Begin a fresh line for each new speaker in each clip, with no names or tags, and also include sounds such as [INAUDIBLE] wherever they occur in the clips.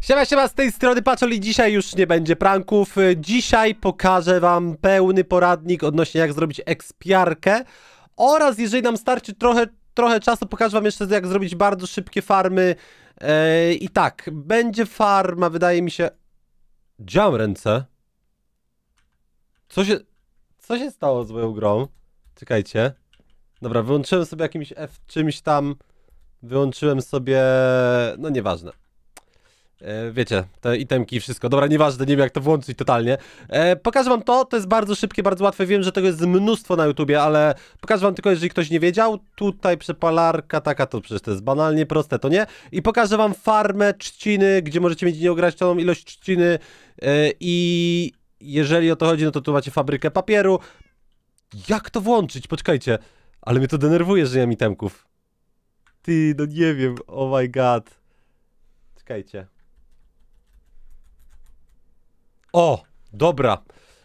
Siema, siema, z tej strony Paczoli. Dzisiaj już nie będzie pranków. Y, dzisiaj pokażę wam pełny poradnik odnośnie jak zrobić ekspiarkę. Oraz jeżeli nam starczy trochę, trochę czasu, pokażę wam jeszcze jak zrobić bardzo szybkie farmy. Yy, I tak, będzie farma, wydaje mi się... Działam ręce. Co się... Co się stało z moją grą? Czekajcie. Dobra, wyłączyłem sobie jakimś F czymś tam. Wyłączyłem sobie... No nieważne. E, wiecie, te itemki wszystko. Dobra, nieważne, nie wiem jak to włączyć totalnie. E, pokażę wam to, to jest bardzo szybkie, bardzo łatwe. Wiem, że tego jest mnóstwo na YouTubie, ale pokażę wam tylko, jeżeli ktoś nie wiedział. Tutaj przepalarka taka, to przecież to jest banalnie proste, to nie? I pokażę wam farmę trzciny, gdzie możecie mieć nieograniczoną ilość trzciny e, i jeżeli o to chodzi, no to tu macie fabrykę papieru. Jak to włączyć? Poczekajcie. Ale mnie to denerwuje, że nie mam itemków. Ty, no nie wiem, oh my god. Czekajcie. O, dobra.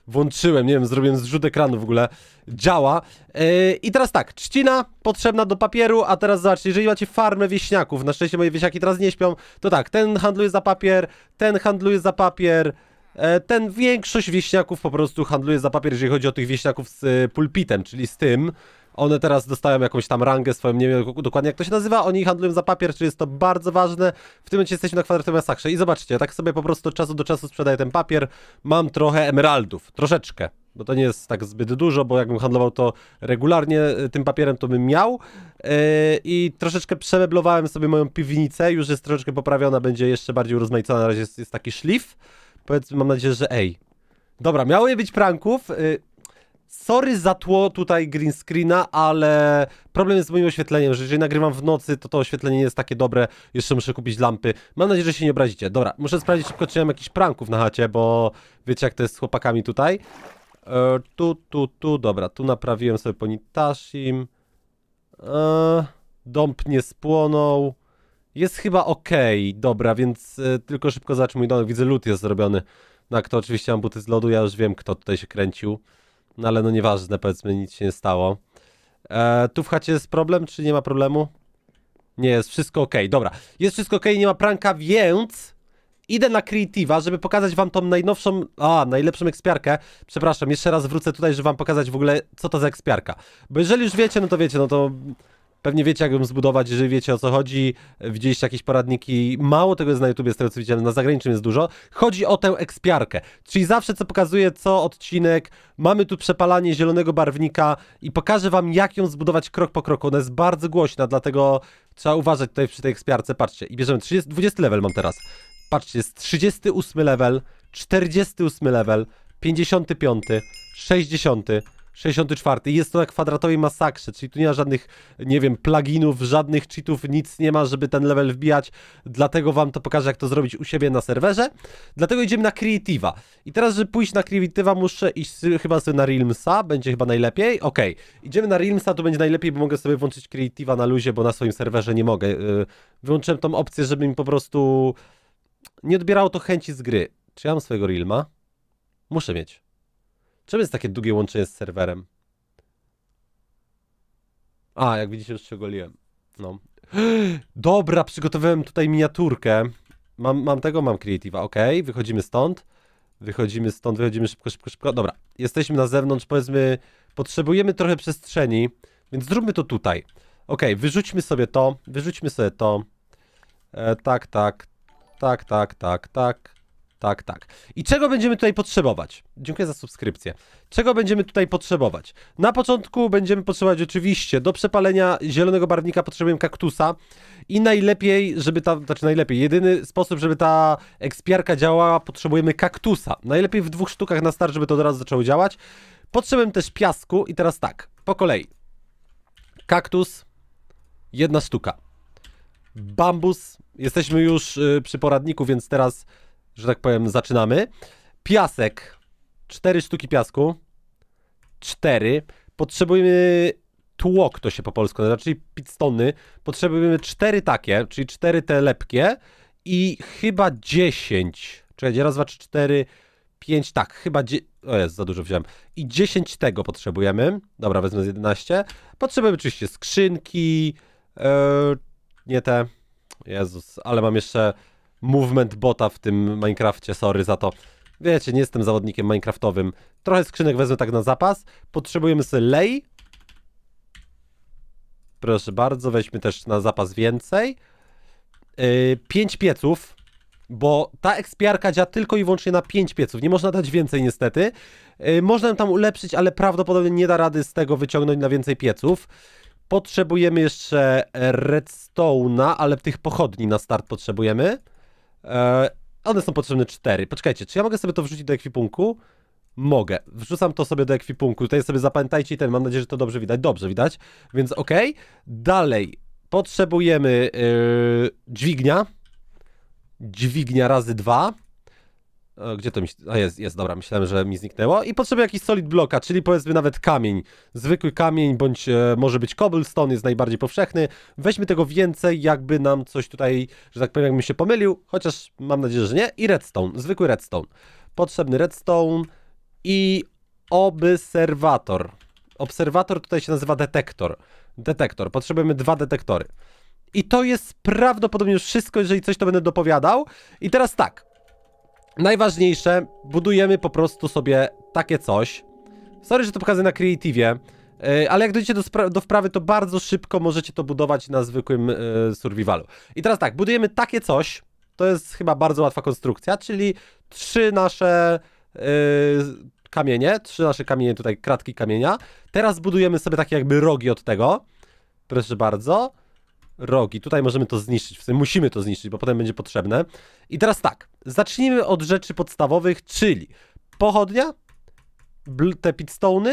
Włączyłem, nie wiem, zrobiłem zrzut ekranu w ogóle. Działa. Yy, I teraz tak, trzcina potrzebna do papieru, a teraz zobaczcie, jeżeli macie farmę wieśniaków, na szczęście moje wieśniaki teraz nie śpią, to tak, ten handluje za papier, ten handluje za papier, e, ten większość wieśniaków po prostu handluje za papier, jeżeli chodzi o tych wieśniaków z e, pulpitem, czyli z tym. One teraz dostają jakąś tam rangę swoją, nie wiem dokładnie jak to się nazywa, oni handlują za papier, czyli jest to bardzo ważne. W tym momencie jesteśmy na kwadratowej masakrze i zobaczcie, tak sobie po prostu od czasu do czasu sprzedaję ten papier, mam trochę emeraldów, troszeczkę, bo to nie jest tak zbyt dużo, bo jakbym handlował to regularnie y, tym papierem, to bym miał. Y, I troszeczkę przemeblowałem sobie moją piwnicę, już jest troszeczkę poprawiona, będzie jeszcze bardziej urozmaicona, na razie jest, jest taki szlif. Powiedzmy, mam nadzieję, że ej. Dobra, miało je być pranków, y, Sorry za tło tutaj green screena, ale problem jest z moim oświetleniem, że jeżeli nagrywam w nocy, to to oświetlenie nie jest takie dobre, jeszcze muszę kupić lampy. Mam nadzieję, że się nie obrazicie. Dobra, muszę sprawdzić szybko, czy mam jakichś pranków na chacie, bo wiecie jak to jest z chłopakami tutaj. E, tu, tu, tu, dobra, tu naprawiłem sobie ponitashim. E, dąb nie spłonął. Jest chyba ok, dobra, więc e, tylko szybko zacznę mój domek. Widzę, lód jest zrobiony. Na no, kto oczywiście mam buty z lodu, ja już wiem, kto tutaj się kręcił. No ale no nieważne, powiedzmy, nic się nie stało. E, tu w chacie jest problem, czy nie ma problemu? Nie, jest wszystko ok. Dobra, jest wszystko ok, nie ma pranka, więc idę na Creative'a, żeby pokazać wam tą najnowszą, a, najlepszą ekspiarkę. Przepraszam, jeszcze raz wrócę tutaj, żeby wam pokazać w ogóle, co to za ekspiarka. Bo jeżeli już wiecie, no to wiecie, no to Pewnie wiecie, jak ją zbudować, jeżeli wiecie o co chodzi, widzieliście jakieś poradniki, mało tego jest na YouTube, z tego co widziałem, na zagranicznym jest dużo. Chodzi o tę ekspiarkę, czyli zawsze co pokazuje, co odcinek, mamy tu przepalanie zielonego barwnika i pokażę wam, jak ją zbudować krok po kroku. Ona jest bardzo głośna, dlatego trzeba uważać tutaj przy tej ekspiarce, patrzcie. I bierzemy 30, 20 level mam teraz. Patrzcie, jest 38 level, 48 level, 55, 60, 64. Jest to na kwadratowej masakrze, czyli tu nie ma żadnych, nie wiem, pluginów, żadnych cheatów, nic nie ma, żeby ten level wbijać. Dlatego wam to pokażę, jak to zrobić u siebie na serwerze. Dlatego idziemy na Creative'a. I teraz, żeby pójść na Creative'a, muszę iść chyba sobie na Realmsa, będzie chyba najlepiej. Ok, idziemy na Realmsa, tu będzie najlepiej, bo mogę sobie włączyć Creative'a na luzie, bo na swoim serwerze nie mogę. Y, wyłączyłem tą opcję, żeby mi po prostu nie odbierało to chęci z gry. Czy ja mam swojego Realma? Muszę mieć. Czemu jest takie długie łączenie z serwerem? A, jak widzicie, już się ogoliłem. No. [GASPS] Dobra, przygotowałem tutaj miniaturkę. Mam, mam tego, mam Creative'a, ok. Wychodzimy stąd. Wychodzimy stąd, wychodzimy szybko, szybko, szybko. Dobra, jesteśmy na zewnątrz, powiedzmy, potrzebujemy trochę przestrzeni, więc zróbmy to tutaj. Ok, wyrzućmy sobie to, wyrzućmy sobie to. E, tak, tak, tak, tak, tak, tak tak, tak. I czego będziemy tutaj potrzebować? Dziękuję za subskrypcję. Czego będziemy tutaj potrzebować? Na początku będziemy potrzebować oczywiście do przepalenia zielonego barwnika potrzebujemy kaktusa i najlepiej, żeby ta, znaczy najlepiej, jedyny sposób, żeby ta ekspiarka działała, potrzebujemy kaktusa. Najlepiej w dwóch sztukach na start, żeby to od razu zaczęło działać. Potrzebujemy też piasku i teraz tak, po kolei. Kaktus, jedna sztuka. Bambus, jesteśmy już y, przy poradniku, więc teraz że tak powiem, zaczynamy. Piasek. Cztery sztuki piasku. Cztery. Potrzebujemy tłok, to się po polsku nazywa, czyli pitstony. Potrzebujemy cztery takie, czyli cztery te lepkie i chyba dziesięć. Czekajcie, raz, dwa, trzy, cztery, pięć, tak, chyba dzie... O jest, za dużo wziąłem. I dziesięć tego potrzebujemy. Dobra, wezmę z jedenaście Potrzebujemy oczywiście skrzynki, yy, nie te... Jezus, ale mam jeszcze movement bota w tym Minecrafcie, sorry za to. Wiecie, nie jestem zawodnikiem minecraftowym. Trochę skrzynek wezmę tak na zapas. Potrzebujemy sobie lej. Proszę bardzo, weźmy też na zapas więcej. Yy, pięć pieców, bo ta ekspiarka działa tylko i wyłącznie na 5 pieców. Nie można dać więcej niestety. Yy, można ją tam ulepszyć, ale prawdopodobnie nie da rady z tego wyciągnąć na więcej pieców. Potrzebujemy jeszcze redstone'a, ale tych pochodni na start potrzebujemy. E, one są potrzebne cztery. Poczekajcie, czy ja mogę sobie to wrzucić do ekwipunku? Mogę. Wrzucam to sobie do ekwipunku. Tutaj sobie zapamiętajcie i ten, mam nadzieję, że to dobrze widać. Dobrze widać, więc ok. Dalej. Potrzebujemy yy, dźwignia. Dźwignia razy dwa. E, gdzie to mi... A jest, jest, dobra, myślałem, że mi zniknęło. I potrzebuję jakiś solid bloka, czyli powiedzmy nawet kamień. Zwykły kamień, bądź e, może być cobblestone, jest najbardziej powszechny. Weźmy tego więcej, jakby nam coś tutaj, że tak powiem, jakbym się pomylił. Chociaż mam nadzieję, że nie. I redstone, zwykły redstone. Potrzebny redstone i obserwator. Obserwator tutaj się nazywa detektor. Detektor. Potrzebujemy dwa detektory. I to jest prawdopodobnie już wszystko, jeżeli coś to będę dopowiadał. I teraz tak najważniejsze, budujemy po prostu sobie takie coś. Sorry, że to pokazuję na kreatywie, e, ale jak dojdziecie do, do, wprawy, to bardzo szybko możecie to budować na zwykłym yy, survivalu. I teraz tak, budujemy takie coś, to jest chyba bardzo łatwa konstrukcja, czyli trzy nasze yy, kamienie, trzy nasze kamienie, tutaj kratki kamienia. Teraz budujemy sobie takie jakby rogi od tego, proszę bardzo rogi. Tutaj możemy to zniszczyć, w sensie musimy to zniszczyć, bo potem będzie potrzebne. I teraz tak, zacznijmy od rzeczy podstawowych, czyli pochodnia, te pitstony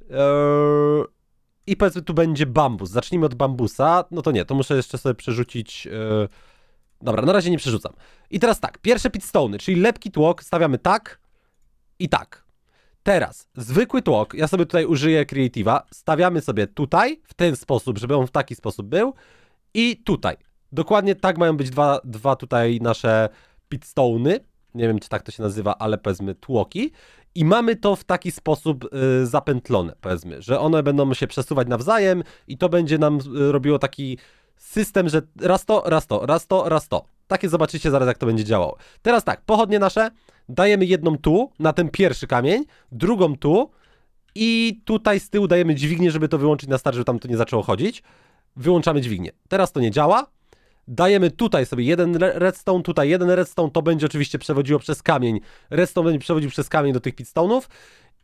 yy, eee, i powiedzmy tu będzie bambus. Zacznijmy od bambusa. No to nie, to muszę jeszcze sobie przerzucić... Yy, Dobra, na razie nie przerzucam. I teraz tak, pierwsze pitstone, czyli lepki tłok stawiamy tak i tak. Teraz, zwykły tłok, ja sobie tutaj użyję Creative'a, stawiamy sobie tutaj, w ten sposób, żeby on w taki sposób był i tutaj. Dokładnie tak mają być dwa, dwa tutaj nasze pitstone'y, nie wiem czy tak to się nazywa, ale powiedzmy tłoki i mamy to w taki sposób y, zapętlone, powiedzmy, że one będą się przesuwać nawzajem i to będzie nam y, robiło taki system, że raz to, raz to, raz to, raz to. Takie zobaczycie zaraz, jak to będzie działało. Teraz tak, pochodnie nasze dajemy jedną tu, na ten pierwszy kamień, drugą tu i tutaj z tyłu dajemy dźwignię, żeby to wyłączyć na start, żeby tam to nie zaczęło chodzić. Wyłączamy dźwignię. Teraz to nie działa. Dajemy tutaj sobie jeden redstone, tutaj jeden redstone, to będzie oczywiście przewodziło przez kamień. Redstone będzie przewodził przez kamień do tych pitstone'ów.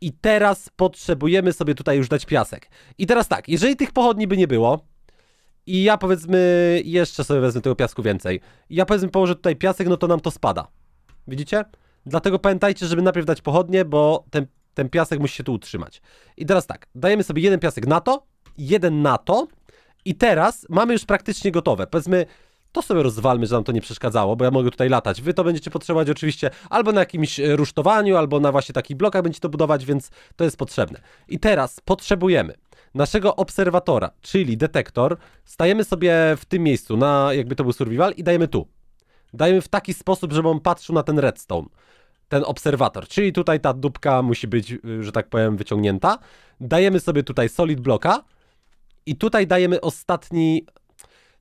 I teraz potrzebujemy sobie tutaj już dać piasek. I teraz tak, jeżeli tych pochodni by nie było, i ja powiedzmy jeszcze sobie wezmę tego piasku więcej. ja powiedzmy położę tutaj piasek, no to nam to spada. Widzicie? Dlatego pamiętajcie, żeby najpierw dać pochodnie, bo ten, ten piasek musi się tu utrzymać. I teraz tak, dajemy sobie jeden piasek na to, jeden na to i teraz mamy już praktycznie gotowe. Powiedzmy, to sobie rozwalmy, że nam to nie przeszkadzało, bo ja mogę tutaj latać. Wy to będziecie potrzebować oczywiście albo na jakimś e, rusztowaniu, albo na właśnie takich blokach będziecie to budować, więc to jest potrzebne. I teraz potrzebujemy naszego obserwatora, czyli detektor, stajemy sobie w tym miejscu, na jakby to był survival i dajemy tu. Dajemy w taki sposób, żeby on patrzył na ten redstone, ten obserwator, czyli tutaj ta dupka musi być, y, że tak powiem, wyciągnięta. Dajemy sobie tutaj solid bloka i tutaj dajemy ostatni...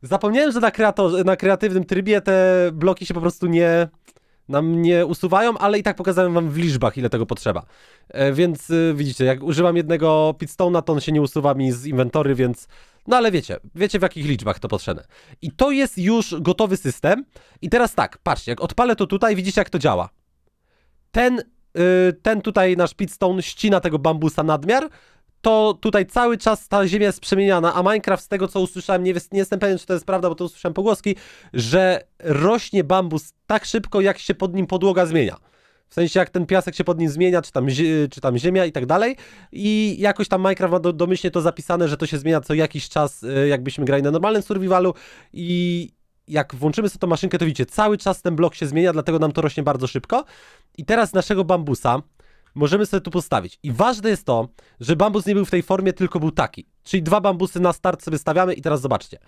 Zapomniałem, że na, kreator, na kreatywnym trybie te bloki się po prostu nie nam nie usuwają, ale i tak pokazałem wam w liczbach, ile tego potrzeba. E, więc y, widzicie, jak używam jednego pitstone'a, to on się nie usuwa mi z inwentory, więc... No ale wiecie, wiecie w jakich liczbach to potrzebne. I to jest już gotowy system. I teraz tak, patrzcie, jak odpalę to tutaj, widzicie jak to działa. Ten, y, ten tutaj nasz pitstone ścina tego bambusa nadmiar, to tutaj cały czas ta ziemia jest przemieniana, a Minecraft z tego co usłyszałem, nie, nie jestem pewien czy to jest prawda, bo to usłyszałem pogłoski, że rośnie bambus tak szybko jak się pod nim podłoga zmienia. W sensie jak ten piasek się pod nim zmienia, czy tam, czy tam ziemia i tak dalej. I jakoś tam Minecraft ma do, domyślnie to zapisane, że to się zmienia co jakiś czas, e, jakbyśmy grali na normalnym survivalu i jak włączymy sobie tą maszynkę, to widzicie, cały czas ten blok się zmienia, dlatego nam to rośnie bardzo szybko. I teraz naszego bambusa, możemy sobie tu postawić. I ważne jest to, że bambus nie był w tej formie, tylko był taki. Czyli dwa bambusy na start sobie stawiamy i teraz zobaczcie.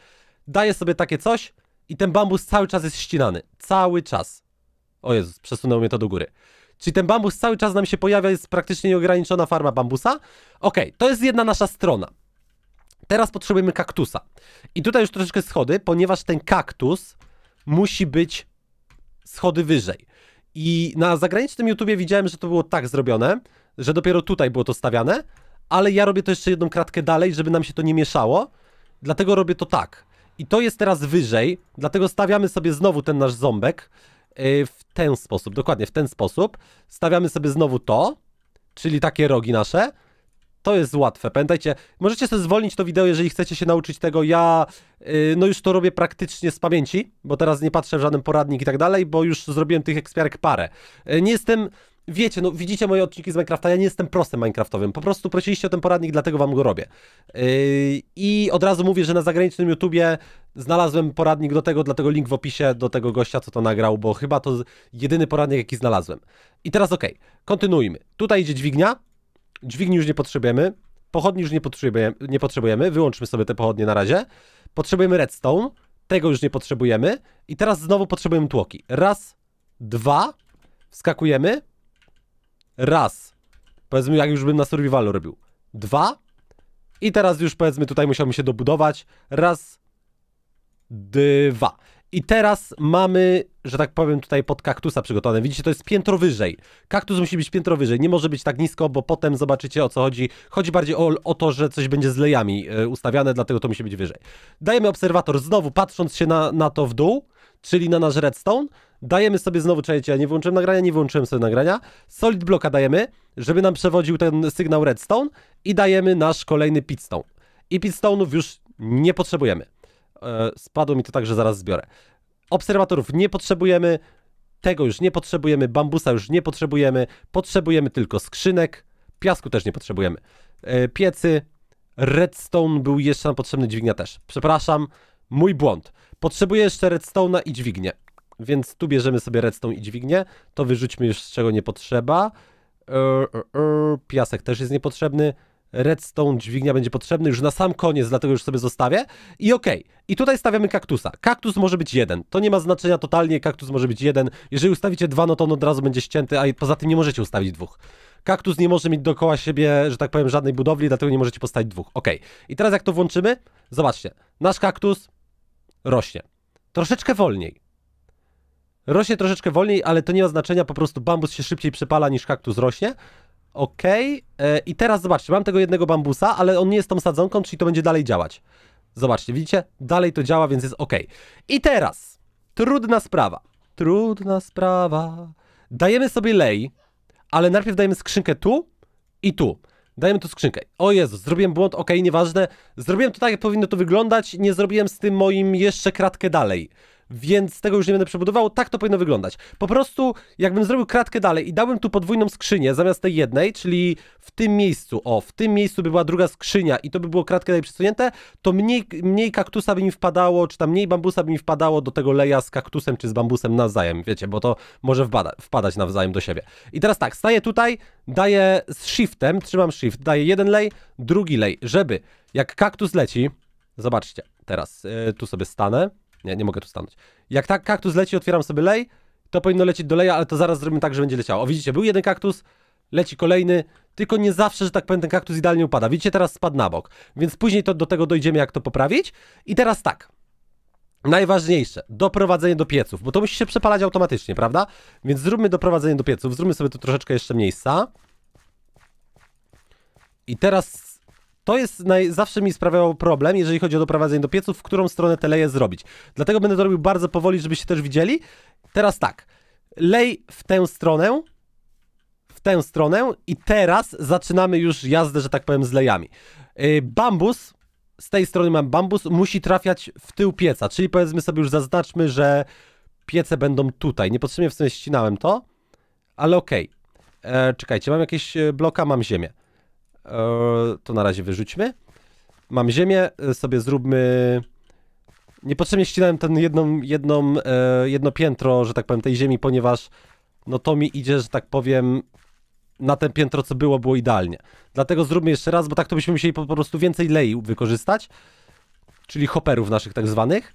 Daję sobie takie coś i ten bambus cały czas jest ścinany. Cały czas. O Jezus, przesunęło mnie to do góry. Czyli ten bambus cały czas nam się pojawia, jest praktycznie nieograniczona farma bambusa. Ok, to jest jedna nasza strona. Teraz potrzebujemy kaktusa. I tutaj już troszeczkę schody, ponieważ ten kaktus musi być schody wyżej. I na zagranicznym YouTubie widziałem, że to było tak zrobione, że dopiero tutaj było to stawiane, ale ja robię to jeszcze jedną kratkę dalej, żeby nam się to nie mieszało, dlatego robię to tak. I to jest teraz wyżej, dlatego stawiamy sobie znowu ten nasz ząbek e, w ten sposób, dokładnie w ten sposób. Stawiamy sobie znowu to, czyli takie rogi nasze, to jest łatwe. Pamiętajcie, możecie sobie zwolnić to wideo, jeżeli chcecie się nauczyć tego. Ja yy, no już to robię praktycznie z pamięci, bo teraz nie patrzę w żaden poradnik i tak dalej, bo już zrobiłem tych ekspiarek parę. Yy, nie jestem wiecie, no widzicie moje odcinki z Minecrafta, ja nie jestem prostym Minecraftowym, po prostu prosiliście o ten poradnik, dlatego wam go robię. Yy, I od razu mówię, że na zagranicznym YouTubie znalazłem poradnik do tego, dlatego link w opisie do tego gościa, co to nagrał, bo chyba to jedyny poradnik, jaki znalazłem. I teraz okej, okay, kontynuujmy. Tutaj idzie dźwignia, Dźwigni już nie potrzebujemy, pochodni już nie potrzebujemy, nie potrzebujemy, wyłączmy sobie te pochodnie na razie. Potrzebujemy redstone, tego już nie potrzebujemy. I teraz znowu potrzebujemy tłoki. Raz, dwa, wskakujemy. Raz, powiedzmy jak już bym na survivalu robił. Dwa, i teraz już powiedzmy tutaj musiałbym się dobudować. Raz, dwa. I teraz mamy, że tak powiem, tutaj pod kaktusa przygotowane. Widzicie, to jest piętro wyżej. Kaktus musi być piętro wyżej. Nie może być tak nisko, bo potem zobaczycie o co chodzi. Chodzi bardziej o, o to, że coś będzie z lejami e, ustawiane, dlatego to musi być wyżej. Dajemy obserwator znowu, patrząc się na, na to w dół, czyli na nasz redstone. Dajemy sobie znowu, czekajcie, ja nie włączyłem nagrania, nie włączyłem sobie nagrania. Solid bloka dajemy, żeby nam przewodził ten sygnał redstone i dajemy nasz kolejny pitstone. I pitstone'ów już nie potrzebujemy. E, spadło mi to tak, że zaraz zbiorę. Obserwatorów nie potrzebujemy, tego już nie potrzebujemy, bambusa już nie potrzebujemy, potrzebujemy tylko skrzynek, piasku też nie potrzebujemy. E, piecy, redstone był jeszcze nam potrzebny, dźwignia też. Przepraszam, mój błąd. Potrzebuję jeszcze redstone'a i dźwignię. Więc tu bierzemy sobie redstone i dźwignię, to wyrzućmy już z czego nie potrzeba. E, piasek też jest niepotrzebny, redstone dźwignia będzie potrzebny już na sam koniec, dlatego już sobie zostawię. I okej. Okay. I tutaj stawiamy kaktusa. Kaktus może być jeden. To nie ma znaczenia totalnie, kaktus może być jeden. Jeżeli ustawicie dwa, no to on od razu będzie ścięty, a poza tym nie możecie ustawić dwóch. Kaktus nie może mieć dookoła siebie, że tak powiem, żadnej budowli, dlatego nie możecie postawić dwóch. Ok. I teraz jak to włączymy, zobaczcie. Nasz kaktus rośnie. Troszeczkę wolniej. Rośnie troszeczkę wolniej, ale to nie ma znaczenia, po prostu bambus się szybciej przepala niż kaktus rośnie. Okej. Okay. E, I teraz zobaczcie, mam tego jednego bambusa, ale on nie jest tą sadzonką, czyli to będzie dalej działać. Zobaczcie, widzicie? Dalej to działa, więc jest ok. I teraz, trudna sprawa. Trudna sprawa. Dajemy sobie lej, ale najpierw dajemy skrzynkę tu i tu. Dajemy tu skrzynkę. O Jezu, zrobiłem błąd, ok, nieważne. Zrobiłem to tak, jak powinno to wyglądać. Nie zrobiłem z tym moim jeszcze kratkę dalej więc tego już nie będę przebudował. Tak to powinno wyglądać. Po prostu, jakbym zrobił kratkę dalej i dałbym tu podwójną skrzynię zamiast tej jednej, czyli w tym miejscu, o, w tym miejscu by była druga skrzynia i to by było kratkę dalej przesunięte, to mniej, mniej kaktusa by mi wpadało, czy tam mniej bambusa by mi wpadało do tego leja z kaktusem czy z bambusem nawzajem, wiecie, bo to może wpada, wpadać nawzajem do siebie. I teraz tak, staję tutaj, daję z shiftem, trzymam shift, daję jeden lej, drugi lej, żeby jak kaktus leci, zobaczcie, teraz yy, tu sobie stanę, nie, nie mogę tu stanąć. Jak tak kaktus leci, otwieram sobie lej, to powinno lecieć do leja, ale to zaraz zrobimy tak, że będzie leciało. O, widzicie, był jeden kaktus, leci kolejny, tylko nie zawsze, że tak powiem, ten kaktus idealnie upada. Widzicie, teraz spadł na bok, więc później to do tego dojdziemy, jak to poprawić. I teraz tak, Najważniejsze, doprowadzenie do pieców, bo to musi się przepalać automatycznie, prawda? Więc zróbmy doprowadzenie do pieców, zróbmy sobie tu troszeczkę jeszcze miejsca. I teraz to jest naj... zawsze mi sprawiało problem, jeżeli chodzi o doprowadzenie do pieców, w którą stronę te leje zrobić. Dlatego będę to robił bardzo powoli, żebyście też widzieli. Teraz tak, lej w tę stronę, w tę stronę i teraz zaczynamy już jazdę, że tak powiem, z lejami. Yy, bambus, z tej strony mam bambus, musi trafiać w tył pieca, czyli powiedzmy sobie już zaznaczmy, że piece będą tutaj. Niepotrzebnie w sumie ścinałem to, ale okej. Okay. E, czekajcie, mam jakieś e, bloka, mam ziemię. E, to na razie wyrzućmy. Mam ziemię, e, sobie zróbmy... Niepotrzebnie ścinałem ten jedną, jedną, e, jedno piętro, że tak powiem, tej ziemi, ponieważ no to mi idzie, że tak powiem, na ten piętro, co było, było idealnie. Dlatego zróbmy jeszcze raz, bo tak to byśmy musieli po prostu więcej lei wykorzystać, czyli hopperów naszych tak zwanych.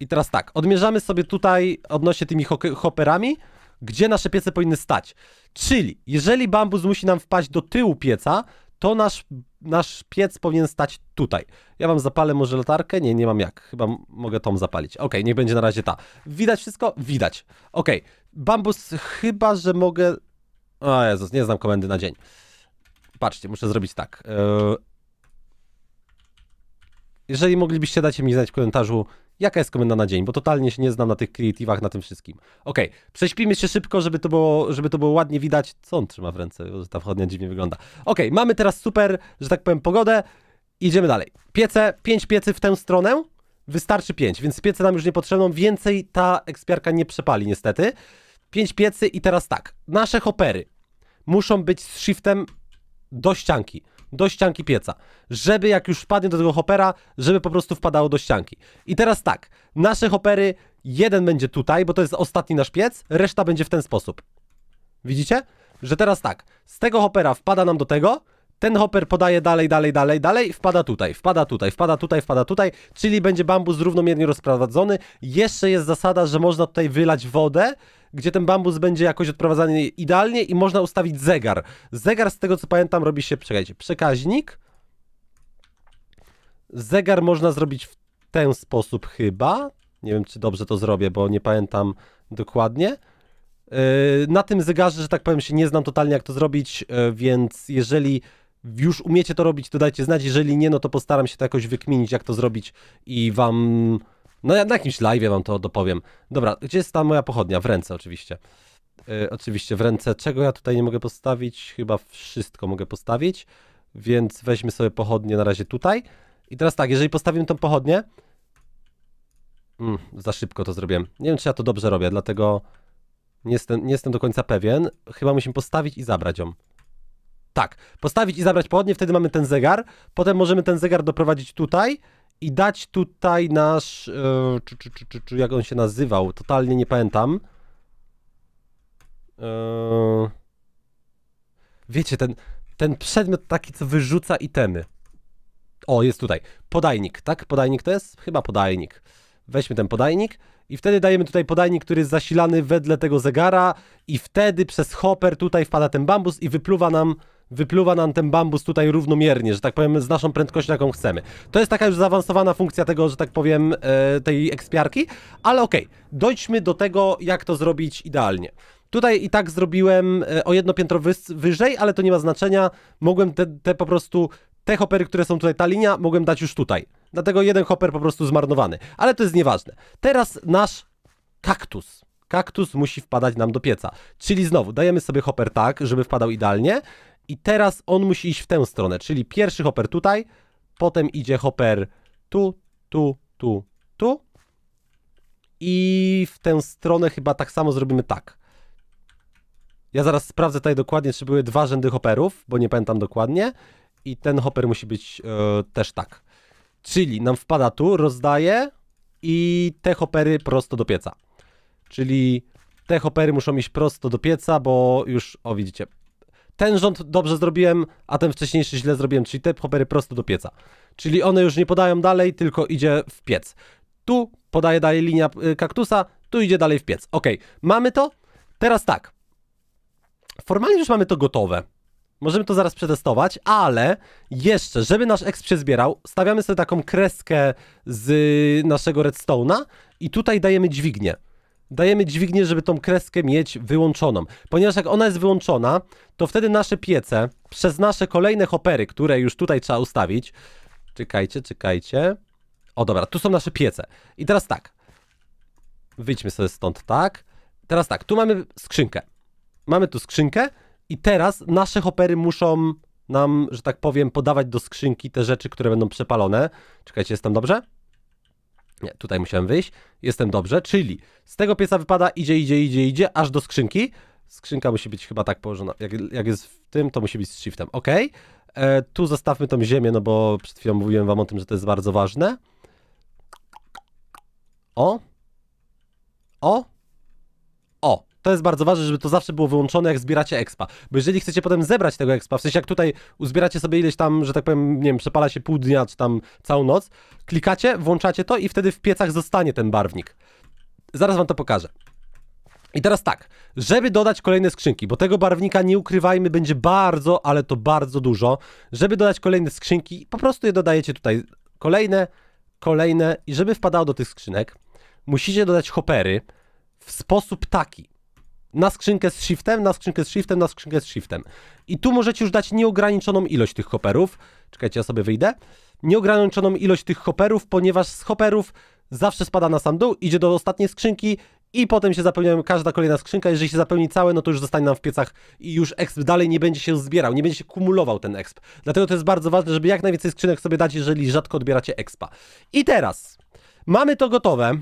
I teraz tak, odmierzamy sobie tutaj odnośnie tymi hopperami, gdzie nasze piece powinny stać. Czyli, jeżeli bambus musi nam wpaść do tyłu pieca, to nasz, nasz piec powinien stać tutaj. Ja wam zapalę może latarkę? Nie, nie mam jak. Chyba mogę tą zapalić. Ok, niech będzie na razie ta. Widać wszystko? Widać. Ok, bambus chyba, że mogę... O Jezus, nie znam komendy na dzień. Patrzcie, muszę zrobić tak. Eee, jeżeli moglibyście dać mi znać w komentarzu, Jaka jest komenda na dzień? Bo totalnie się nie znam na tych creative'ach, na tym wszystkim. Okej, okay. prześpimy się szybko, żeby to, było, żeby to było ładnie widać. Co on trzyma w ręce? Że ta wchodnia dziwnie wygląda. Okej, okay, mamy teraz super, że tak powiem, pogodę. Idziemy dalej. Piece, pięć piecy w tę stronę. Wystarczy pięć, więc piece nam już nie potrzebną. Więcej ta ekspiarka nie przepali niestety. Pięć piecy i teraz tak. Nasze hopery muszą być z shiftem do ścianki do ścianki pieca, żeby jak już wpadnie do tego hopera, żeby po prostu wpadało do ścianki. I teraz tak, nasze hopery, jeden będzie tutaj, bo to jest ostatni nasz piec, reszta będzie w ten sposób. Widzicie? Że teraz tak, z tego hopera wpada nam do tego, ten hopper podaje dalej, dalej, dalej, dalej, wpada tutaj, wpada tutaj, wpada tutaj, wpada tutaj, czyli będzie bambus równomiernie rozprowadzony. Jeszcze jest zasada, że można tutaj wylać wodę, gdzie ten bambus będzie jakoś odprowadzany idealnie i można ustawić zegar. Zegar z tego co pamiętam robi się, czekajcie, przekaźnik. Zegar można zrobić w ten sposób chyba. Nie wiem, czy dobrze to zrobię, bo nie pamiętam dokładnie. Yy, na tym zegarze, że tak powiem, się nie znam totalnie, jak to zrobić, yy, więc jeżeli już umiecie to robić, to dajcie znać. Jeżeli nie, no to postaram się to jakoś wykminić, jak to zrobić i wam. No ja na jakimś live wam to dopowiem. Dobra, gdzie jest ta moja pochodnia? W ręce oczywiście. Yy, oczywiście w ręce. Czego ja tutaj nie mogę postawić? Chyba wszystko mogę postawić. Więc weźmy sobie pochodnie na razie tutaj. I teraz tak, jeżeli postawimy tą pochodnię... Mm, za szybko to zrobiłem. Nie wiem, czy ja to dobrze robię, dlatego nie jestem, nie jestem do końca pewien. Chyba musimy postawić i zabrać ją. Tak, postawić i zabrać pochodnie, wtedy mamy ten zegar. Potem możemy ten zegar doprowadzić tutaj i dać tutaj nasz. Yy, e, czy, czy, czy, czy, jak on się nazywał? Totalnie nie pamiętam. Yy, wiecie, ten, ten przedmiot taki, co wyrzuca itemy. O, jest tutaj. Podajnik, tak? Podajnik to jest? Chyba podajnik. Weźmy ten podajnik i wtedy dajemy tutaj podajnik, który jest zasilany wedle tego zegara i wtedy przez hopper tutaj wpada ten bambus i wypluwa nam wypluwa nam ten bambus tutaj równomiernie, że tak powiem, z naszą prędkością, jaką chcemy. To jest taka już zaawansowana funkcja tego, że tak powiem, e, tej ekspiarki, ale okej, okay, dojdźmy do tego, jak to zrobić idealnie. Tutaj i tak zrobiłem e, o jedno piętro wyżej, ale to nie ma znaczenia. Mogłem te, te po prostu, te hopery, które są tutaj, ta linia, mogłem dać już tutaj. Dlatego jeden hoper po prostu zmarnowany. Ale to jest nieważne. Teraz nasz kaktus kaktus musi wpadać nam do pieca. Czyli znowu, dajemy sobie hopper tak, żeby wpadał idealnie. I teraz on musi iść w tę stronę, czyli pierwszy hopper tutaj, potem idzie hopper tu, tu, tu, tu. I w tę stronę chyba tak samo zrobimy tak. Ja zaraz sprawdzę tutaj dokładnie, czy były dwa rzędy hopperów, bo nie pamiętam dokładnie. I ten hopper musi być yy, też tak. Czyli nam wpada tu, rozdaje i te hopery prosto do pieca. Czyli te hopery muszą iść prosto do pieca, bo już, o widzicie, ten rząd dobrze zrobiłem, a ten wcześniejszy źle zrobiłem, czyli te hopery prosto do pieca. Czyli one już nie podają dalej, tylko idzie w piec. Tu podaje dalej linia y, kaktusa, tu idzie dalej w piec. Ok, mamy to? Teraz tak. Formalnie już mamy to gotowe. Możemy to zaraz przetestować, ale jeszcze, żeby nasz exp przyzbierał, zbierał, stawiamy sobie taką kreskę z naszego redstone'a i tutaj dajemy dźwignię dajemy dźwignię, żeby tą kreskę mieć wyłączoną. Ponieważ jak ona jest wyłączona, to wtedy nasze piece przez nasze kolejne hopery, które już tutaj trzeba ustawić. Czekajcie, czekajcie. O dobra, tu są nasze piece. I teraz tak. Wyjdźmy sobie stąd tak. Teraz tak, tu mamy skrzynkę. Mamy tu skrzynkę i teraz nasze hopery muszą nam, że tak powiem, podawać do skrzynki te rzeczy, które będą przepalone. Czekajcie, jestem dobrze? Nie, tutaj musiałem wyjść. Jestem dobrze, czyli z tego pieca wypada, idzie, idzie, idzie, idzie, aż do skrzynki. Skrzynka musi być chyba tak położona. Jak, jak jest w tym, to musi być z shiftem. Ok. E, tu zostawmy tą ziemię, no bo przed chwilą mówiłem wam o tym, że to jest bardzo ważne. O. O. To jest bardzo ważne, żeby to zawsze było wyłączone, jak zbieracie expa. Bo jeżeli chcecie potem zebrać tego expa, w sensie jak tutaj uzbieracie sobie ileś tam, że tak powiem, nie wiem, przepala się pół dnia czy tam całą noc, klikacie, włączacie to i wtedy w piecach zostanie ten barwnik. Zaraz wam to pokażę. I teraz tak, żeby dodać kolejne skrzynki, bo tego barwnika nie ukrywajmy, będzie bardzo, ale to bardzo dużo. Żeby dodać kolejne skrzynki, po prostu je dodajecie tutaj kolejne, kolejne i żeby wpadało do tych skrzynek, musicie dodać hopery w sposób taki, na skrzynkę z shiftem, na skrzynkę z shiftem, na skrzynkę z shiftem. I tu możecie już dać nieograniczoną ilość tych hoperów. Czekajcie, ja sobie wyjdę. Nieograniczoną ilość tych hoperów, ponieważ z hoperów zawsze spada na sam dół, idzie do ostatniej skrzynki i potem się zapełnia każda kolejna skrzynka. Jeżeli się zapełni całe, no to już zostanie nam w piecach i już exp dalej nie będzie się zbierał, nie będzie się kumulował ten exp. Dlatego to jest bardzo ważne, żeby jak najwięcej skrzynek sobie dać, jeżeli rzadko odbieracie expa. I teraz mamy to gotowe,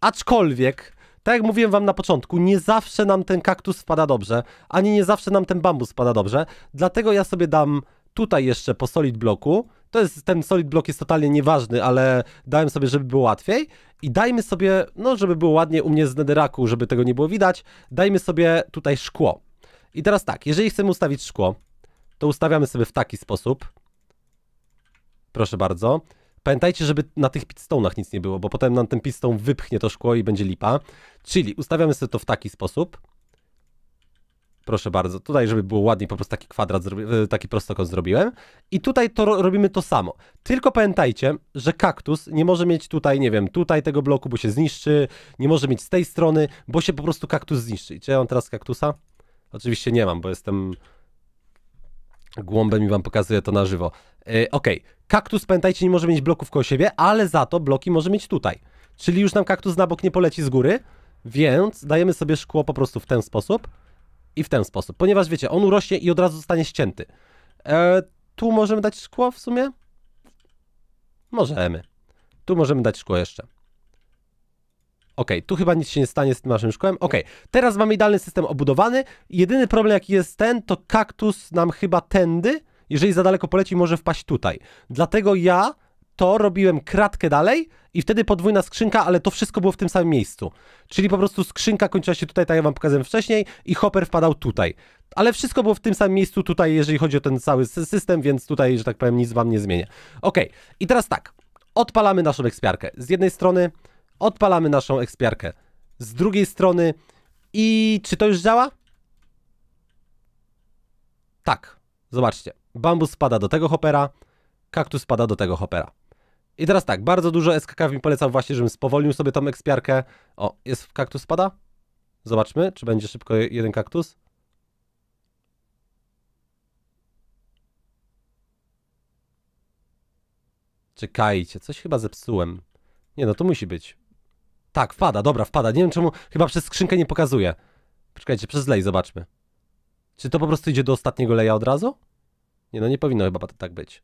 aczkolwiek tak jak mówiłem wam na początku, nie zawsze nam ten kaktus wpada dobrze, ani nie zawsze nam ten bambus spada dobrze, dlatego ja sobie dam tutaj jeszcze po solid bloku, to jest, ten solid blok jest totalnie nieważny, ale dałem sobie, żeby było łatwiej i dajmy sobie, no żeby było ładnie u mnie z nederaku, żeby tego nie było widać, dajmy sobie tutaj szkło. I teraz tak, jeżeli chcemy ustawić szkło, to ustawiamy sobie w taki sposób. Proszę bardzo. Pamiętajcie, żeby na tych pitstone'ach nic nie było, bo potem nam ten pitstone wypchnie to szkło i będzie lipa. Czyli ustawiamy sobie to w taki sposób. Proszę bardzo, tutaj żeby było ładniej, po prostu taki kwadrat, e, taki prostokąt zrobiłem. I tutaj to robimy to samo. Tylko pamiętajcie, że kaktus nie może mieć tutaj, nie wiem, tutaj tego bloku, bo się zniszczy. Nie może mieć z tej strony, bo się po prostu kaktus zniszczy. Czy ja mam teraz kaktusa? Oczywiście nie mam, bo jestem Głąbę mi wam pokazuje to na żywo. E, okej, ok, kaktus pamiętajcie nie może mieć bloków koło siebie, ale za to bloki może mieć tutaj. Czyli już nam kaktus na bok nie poleci z góry, więc dajemy sobie szkło po prostu w ten sposób i w ten sposób. Ponieważ wiecie, on urośnie i od razu zostanie ścięty. E, tu możemy dać szkło w sumie? Możemy. Tu możemy dać szkło jeszcze. OK, tu chyba nic się nie stanie z tym naszym szkłem. OK, teraz mamy idealny system obudowany. Jedyny problem jaki jest ten, to kaktus nam chyba tędy, jeżeli za daleko poleci, może wpaść tutaj. Dlatego ja to robiłem kratkę dalej i wtedy podwójna skrzynka, ale to wszystko było w tym samym miejscu. Czyli po prostu skrzynka kończyła się tutaj, tak jak wam pokazałem wcześniej i hopper wpadał tutaj. Ale wszystko było w tym samym miejscu tutaj, jeżeli chodzi o ten cały system, więc tutaj, że tak powiem, nic wam nie zmienię. OK, i teraz tak. Odpalamy naszą ekspiarkę. Z jednej strony Odpalamy naszą ekspiarkę. Z drugiej strony... I czy to już działa? Tak. Zobaczcie. Bambus spada do tego hopera, kaktus spada do tego hopera. I teraz tak, bardzo dużo SKK mi polecał właśnie, żebym spowolnił sobie tą ekspiarkę. O, jest kaktus spada? Zobaczmy, czy będzie szybko jeden kaktus. Czekajcie, coś chyba zepsułem. Nie no, to musi być. Tak, wpada, dobra, wpada. Nie wiem czemu, chyba przez skrzynkę nie pokazuje. Poczekajcie, przez lej zobaczmy. Czy to po prostu idzie do ostatniego leja od razu? Nie, no nie powinno chyba tak być.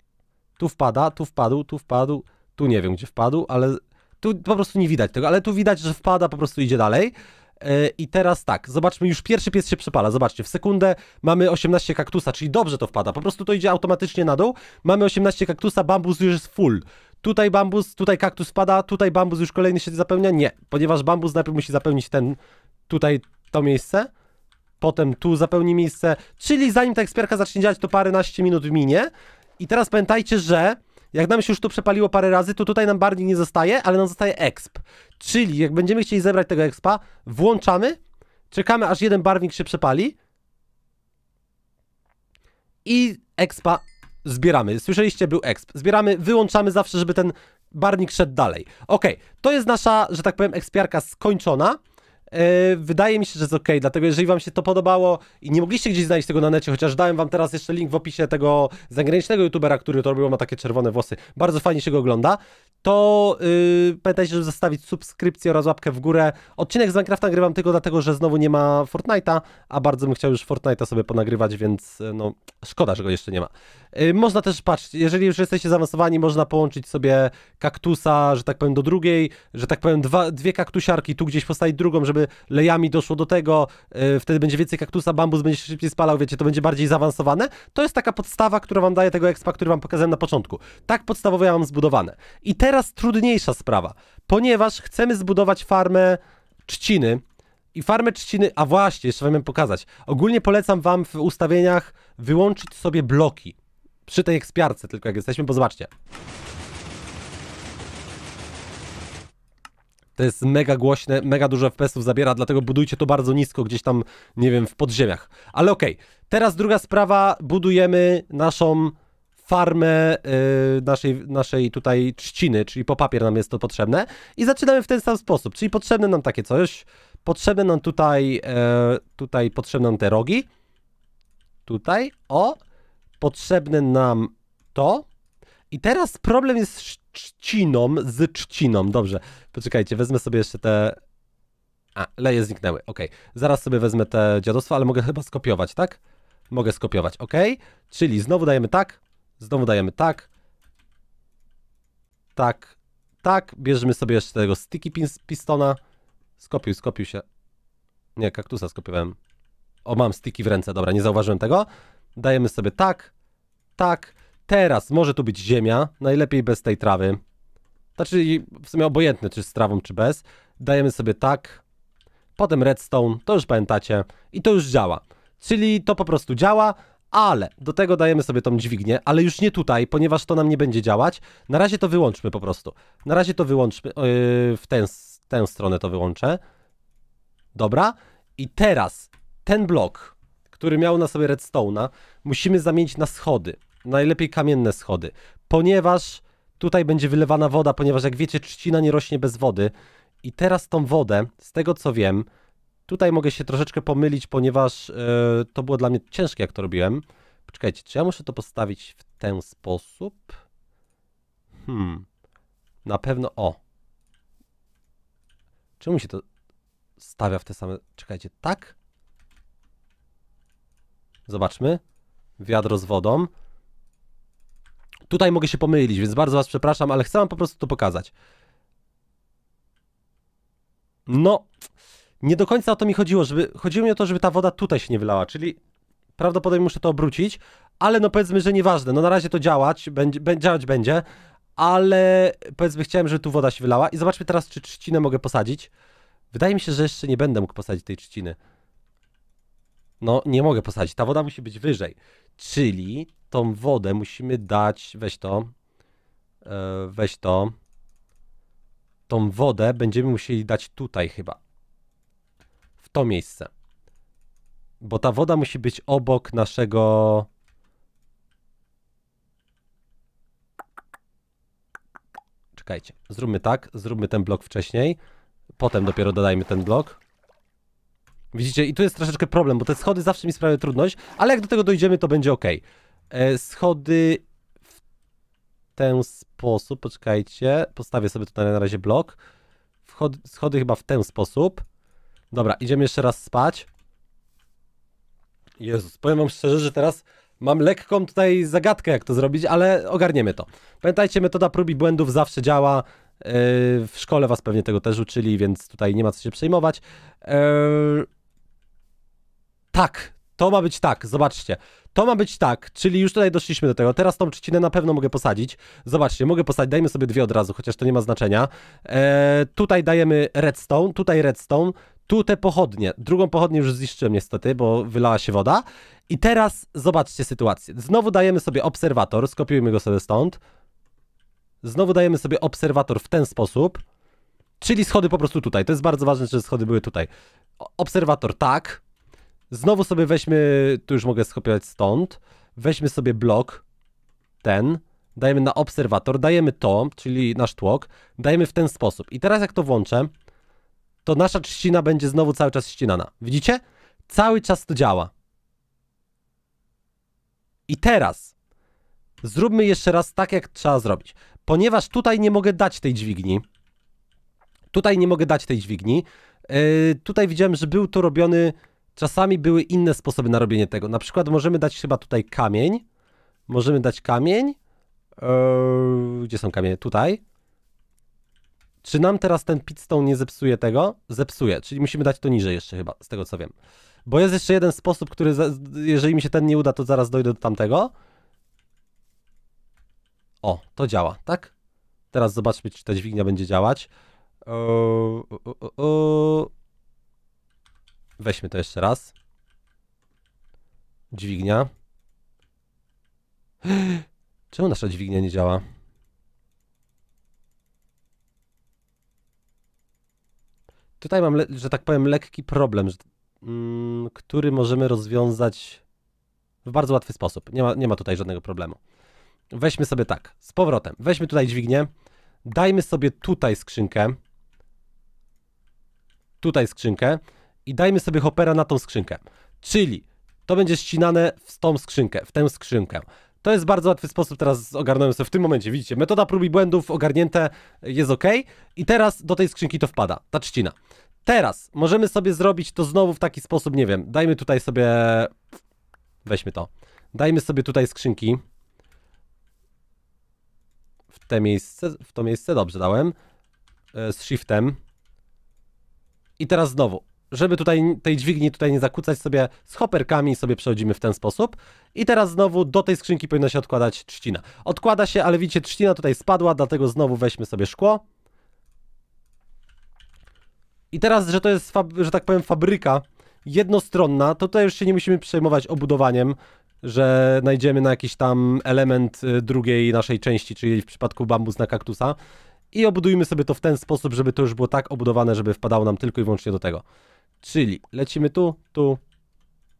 Tu wpada, tu wpadł, tu wpadł, tu nie wiem gdzie wpadł, ale tu po prostu nie widać tego, ale tu widać, że wpada, po prostu idzie dalej. E, I teraz tak, zobaczmy, już pierwszy pies się przepala. Zobaczcie, w sekundę mamy 18 kaktusa, czyli dobrze to wpada. Po prostu to idzie automatycznie na dół. Mamy 18 kaktusa, bambus już jest full tutaj bambus, tutaj kaktus pada, tutaj bambus już kolejny się zapełnia? Nie, ponieważ bambus najpierw musi zapełnić ten, tutaj to miejsce, potem tu zapełni miejsce, czyli zanim ta ekspierka zacznie działać, to paręnaście minut minie. I teraz pamiętajcie, że jak nam się już to przepaliło parę razy, to tutaj nam bardziej nie zostaje, ale nam zostaje exp. Czyli jak będziemy chcieli zebrać tego expa, włączamy, czekamy aż jeden barwnik się przepali i expa zbieramy. Słyszeliście, był exp. Zbieramy, wyłączamy zawsze, żeby ten barnik szedł dalej. Ok, to jest nasza, że tak powiem, ekspiarka skończona. E, wydaje mi się, że jest ok, dlatego jeżeli wam się to podobało i nie mogliście gdzieś znaleźć tego na necie, chociaż dałem wam teraz jeszcze link w opisie tego zagranicznego youtubera, który to robił, ma takie czerwone włosy, bardzo fajnie się go ogląda, to yy, pamiętajcie, żeby zostawić subskrypcję oraz łapkę w górę. Odcinek z Minecrafta nagrywam tylko dlatego, że znowu nie ma Fortnite'a, a bardzo bym chciał już Fortnite'a sobie ponagrywać, więc e, no szkoda, że go jeszcze nie ma. Yy, można też, patrzeć, jeżeli już jesteście zaawansowani, można połączyć sobie kaktusa, że tak powiem, do drugiej, że tak powiem, dwa, dwie kaktusiarki, tu gdzieś postawić drugą, żeby lejami doszło do tego, e, wtedy będzie więcej kaktusa, bambus będzie się szybciej spalał, wiecie, to będzie bardziej zaawansowane. To jest taka podstawa, która wam daje tego expa, który wam pokazałem na początku. Tak podstawowo ja mam zbudowane. I teraz trudniejsza sprawa, ponieważ chcemy zbudować farmę trzciny, i farmę trzciny, a właśnie, jeszcze wam pokazać. Ogólnie polecam wam w ustawieniach wyłączyć sobie bloki. Przy tej ekspiarce tylko jak jesteśmy, bo zobaczcie. To jest mega głośne, mega dużo FPS-ów zabiera, dlatego budujcie to bardzo nisko, gdzieś tam, nie wiem, w podziemiach. Ale okej, okay. teraz druga sprawa, budujemy naszą farmę yy, naszej, naszej tutaj trzciny, czyli po papier nam jest to potrzebne i zaczynamy w ten sam sposób, czyli potrzebne nam takie coś, potrzebne nam tutaj, e, tutaj potrzebne nam te rogi, tutaj, o, potrzebne nam to, i teraz problem jest z trzciną, z trzciną, dobrze. Poczekajcie, wezmę sobie jeszcze te... A, leje zniknęły, OK. Zaraz sobie wezmę te dziadostwa, ale mogę chyba skopiować, tak? Mogę skopiować, OK. Czyli znowu dajemy tak, znowu dajemy tak, tak, tak. Bierzemy sobie jeszcze tego sticky pistona. Skopiuj, skopiuj się. Nie, kaktusa skopiowałem. O, mam sticky w ręce, dobra, nie zauważyłem tego. Dajemy sobie tak, tak. Teraz może tu być ziemia, najlepiej bez tej trawy. Znaczy w sumie obojętne, czy z trawą, czy bez. Dajemy sobie tak, potem redstone, to już pamiętacie i to już działa. Czyli to po prostu działa, ale do tego dajemy sobie tą dźwignię, ale już nie tutaj, ponieważ to nam nie będzie działać. Na razie to wyłączmy po prostu. Na razie to wyłączmy, yy, w ten, tę stronę to wyłączę. Dobra. I teraz ten blok, który miał na sobie redstone'a, musimy zamienić na schody najlepiej kamienne schody, ponieważ tutaj będzie wylewana woda, ponieważ jak wiecie, trzcina nie rośnie bez wody. I teraz tą wodę, z tego co wiem, tutaj mogę się troszeczkę pomylić, ponieważ yy, to było dla mnie ciężkie, jak to robiłem. Poczekajcie, czy ja muszę to postawić w ten sposób? Hmm. Na pewno, o. Czemu się to stawia w te same... Czekajcie, tak? Zobaczmy. Wiadro z wodą. Tutaj mogę się pomylić, więc bardzo was przepraszam, ale chcę wam po prostu to pokazać. No, nie do końca o to mi chodziło, żeby, chodziło mi o to, żeby ta woda tutaj się nie wylała, czyli prawdopodobnie muszę to obrócić, ale no powiedzmy, że nieważne, no na razie to działać, będzie, działać będzie, ale powiedzmy chciałem, żeby tu woda się wylała i zobaczmy teraz, czy trzcinę mogę posadzić. Wydaje mi się, że jeszcze nie będę mógł posadzić tej trzciny. No, nie mogę posadzić, ta woda musi być wyżej, czyli tą wodę musimy dać, weź to, e, weź to, tą wodę będziemy musieli dać tutaj chyba, w to miejsce, bo ta woda musi być obok naszego... Czekajcie, zróbmy tak, zróbmy ten blok wcześniej, potem dopiero dodajmy ten blok. Widzicie, i tu jest troszeczkę problem, bo te schody zawsze mi sprawiają trudność, ale jak do tego dojdziemy, to będzie ok. E, schody w ten sposób, poczekajcie, postawię sobie tutaj na razie blok. schody chyba w ten sposób. Dobra, idziemy jeszcze raz spać. Jezus, powiem wam szczerze, że teraz mam lekką tutaj zagadkę, jak to zrobić, ale ogarniemy to. Pamiętajcie, metoda prób i błędów zawsze działa. Yy, w szkole was pewnie tego też uczyli, więc tutaj nie ma co się przejmować. Yy, tak, to ma być tak, zobaczcie. To ma być tak, czyli już tutaj doszliśmy do tego. Teraz tą trzcinę na pewno mogę posadzić. Zobaczcie, mogę posadzić, dajmy sobie dwie od razu, chociaż to nie ma znaczenia. Eee, tutaj dajemy redstone, tutaj redstone, tu te pochodnie. Drugą pochodnię już zniszczyłem niestety, bo wylała się woda. I teraz zobaczcie sytuację. Znowu dajemy sobie obserwator, skopiujmy go sobie stąd. Znowu dajemy sobie obserwator w ten sposób. Czyli schody po prostu tutaj. To jest bardzo ważne, że schody były tutaj. Obserwator tak, Znowu sobie weźmy, tu już mogę skopiować stąd. Weźmy sobie blok, ten, dajemy na obserwator, dajemy to, czyli nasz tłok, dajemy w ten sposób. I teraz jak to włączę, to nasza trzcina będzie znowu cały czas ścinana. Widzicie? Cały czas to działa. I teraz zróbmy jeszcze raz tak, jak trzeba zrobić. Ponieważ tutaj nie mogę dać tej dźwigni, tutaj nie mogę dać tej dźwigni, yy, tutaj widziałem, że był to robiony Czasami były inne sposoby na robienie tego. Na przykład możemy dać chyba tutaj kamień. Możemy dać kamień. Eee, gdzie są kamienie? Tutaj. Czy nam teraz ten pitstone nie zepsuje tego? Zepsuje, czyli musimy dać to niżej jeszcze chyba, z tego co wiem. Bo jest jeszcze jeden sposób, który za, jeżeli mi się ten nie uda, to zaraz dojdę do tamtego. O, to działa, tak? Teraz zobaczmy, czy ta dźwignia będzie działać. Eee, Weźmy to jeszcze raz. Dźwignia. [GASPS] Czemu nasza dźwignia nie działa? Tutaj mam, że tak powiem, lekki problem, mm, który możemy rozwiązać w bardzo łatwy sposób. Nie ma, nie ma tutaj żadnego problemu. Weźmy sobie tak, z powrotem. Weźmy tutaj dźwignię. Dajmy sobie tutaj skrzynkę. Tutaj skrzynkę i dajmy sobie hopera na tą skrzynkę. Czyli to będzie ścinane w tą skrzynkę, w tę skrzynkę. To jest bardzo łatwy sposób, teraz ogarnąłem sobie w tym momencie, widzicie, metoda prób i błędów ogarnięte jest ok i teraz do tej skrzynki to wpada, ta trzcina. Teraz możemy sobie zrobić to znowu w taki sposób, nie wiem, dajmy tutaj sobie, weźmy to, dajmy sobie tutaj skrzynki, w te miejsce, w to miejsce, dobrze dałem, e, z shiftem i teraz znowu, żeby tutaj tej dźwigni tutaj nie zakłócać sobie z hoperkami sobie przechodzimy w ten sposób. I teraz znowu do tej skrzynki powinna się odkładać trzcina. Odkłada się, ale widzicie trzcina tutaj spadła, dlatego znowu weźmy sobie szkło. I teraz, że to jest, że tak powiem, fabryka jednostronna, to tutaj już się nie musimy przejmować obudowaniem, że znajdziemy na jakiś tam element y, drugiej naszej części, czyli w przypadku bambus na kaktusa. I obudujmy sobie to w ten sposób, żeby to już było tak obudowane, żeby wpadało nam tylko i wyłącznie do tego. Czyli lecimy tu, tu.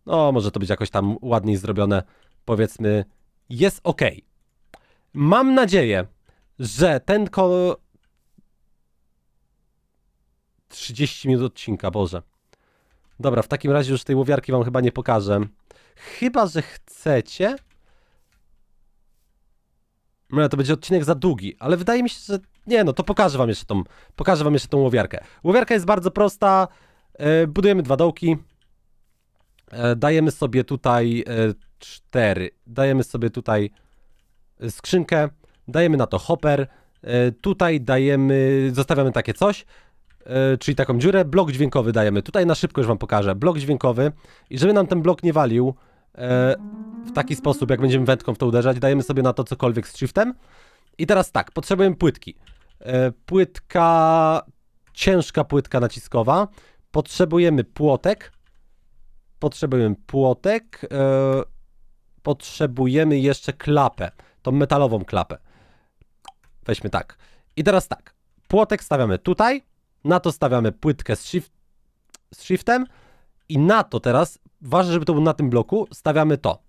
No, może to być jakoś tam ładniej zrobione. Powiedzmy, jest ok. Mam nadzieję, że ten kolor. 30 minut odcinka, Boże. Dobra, w takim razie już tej łowiarki wam chyba nie pokażę. Chyba, że chcecie. No, to będzie odcinek za długi, ale wydaje mi się, że... Nie no, to pokażę wam jeszcze tą... Pokażę wam jeszcze tą łowiarkę. Łowiarka jest bardzo prosta. E, budujemy dwa dołki. E, dajemy sobie tutaj e, cztery. Dajemy sobie tutaj skrzynkę. Dajemy na to hopper. Tutaj dajemy, zostawiamy takie coś, czyli taką dziurę. Blok dźwiękowy dajemy. Tutaj na szybko już wam pokażę. Blok dźwiękowy. I żeby nam ten blok nie walił w taki sposób, jak będziemy wędką w to uderzać, dajemy sobie na to cokolwiek z shiftem. I teraz tak, potrzebujemy płytki. Płytka, ciężka płytka naciskowa Potrzebujemy płotek. Potrzebujemy płotek. E, potrzebujemy jeszcze klapę. Tą metalową klapę. Weźmy tak. I teraz tak. Płotek stawiamy tutaj. Na to stawiamy płytkę z, shift, z shiftem. I na to teraz, ważne żeby to było na tym bloku, stawiamy to.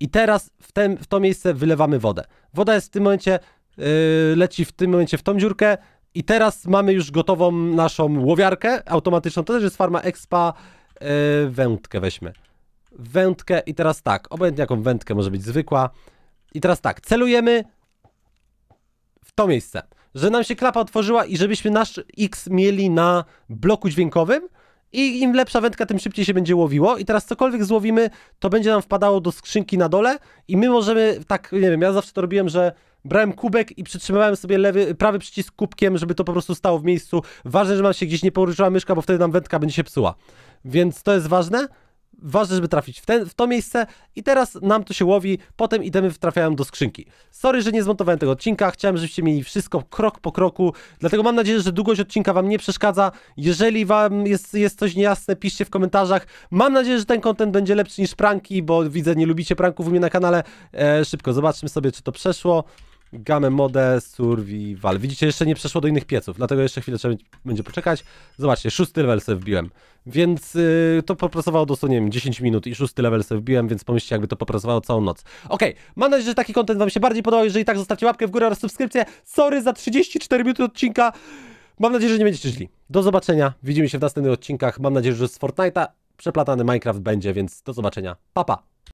I teraz w, ten, w to miejsce wylewamy wodę. Woda jest w tym momencie, yy, leci w tym momencie w tą dziurkę, i teraz mamy już gotową naszą łowiarkę automatyczną. To też jest farma Expa. Yy, wędkę weźmy. Wędkę i teraz tak, obojętnie jaką wędkę, może być zwykła. I teraz tak, celujemy w to miejsce. Że nam się klapa otworzyła i żebyśmy nasz X mieli na bloku dźwiękowym. I im lepsza wędka, tym szybciej się będzie łowiło. I teraz cokolwiek złowimy, to będzie nam wpadało do skrzynki na dole. I my możemy, tak, nie wiem, ja zawsze to robiłem, że brałem kubek i przytrzymywałem sobie lewy, prawy przycisk kubkiem, żeby to po prostu stało w miejscu. Ważne, że mam się gdzieś nie poruszyła myszka, bo wtedy nam wędka będzie się psuła. Więc to jest ważne. Ważne, żeby trafić w, ten, w to miejsce i teraz nam to się łowi, potem idemy trafiają do skrzynki. Sorry, że nie zmontowałem tego odcinka, chciałem, żebyście mieli wszystko krok po kroku, dlatego mam nadzieję, że długość odcinka wam nie przeszkadza. Jeżeli wam jest, jest coś niejasne, piszcie w komentarzach. Mam nadzieję, że ten content będzie lepszy niż pranki, bo widzę, nie lubicie pranków u mnie na kanale. E, szybko zobaczmy sobie, czy to przeszło gamę modę survival. Widzicie, jeszcze nie przeszło do innych pieców, dlatego jeszcze chwilę trzeba będzie poczekać. Zobaczcie, szósty level sobie wbiłem, więc yy, to popracowało dosłownie nie wiem, 10 minut i szósty level sobie wbiłem, więc pomyślcie, jakby to popracowało całą noc. Okej, okay, mam nadzieję, że taki content wam się bardziej podobał, jeżeli tak, zostawcie łapkę w górę oraz subskrypcję. Sorry za 34 minuty odcinka. Mam nadzieję, że nie będziecie źli. Do zobaczenia, widzimy się w następnych odcinkach. Mam nadzieję, że z Fortnite'a przeplatany Minecraft będzie, więc do zobaczenia. Pa, pa!